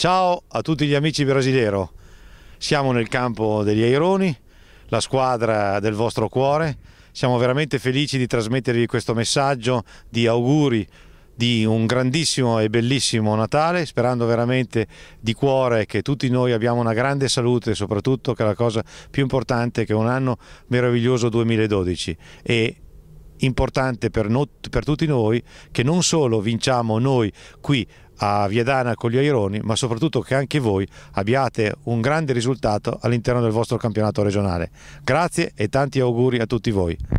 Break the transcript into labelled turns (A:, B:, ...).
A: Ciao a tutti gli amici brasileiro, siamo nel campo degli Aironi, la squadra del vostro cuore, siamo veramente felici di trasmettervi questo messaggio di auguri di un grandissimo e bellissimo Natale, sperando veramente di cuore che tutti noi abbiamo una grande salute soprattutto che è la cosa più importante che un anno meraviglioso 2012 e importante per, no, per tutti noi che non solo vinciamo noi qui a Viadana con gli Aironi, ma soprattutto che anche voi abbiate un grande risultato all'interno del vostro campionato regionale. Grazie e tanti auguri a tutti voi.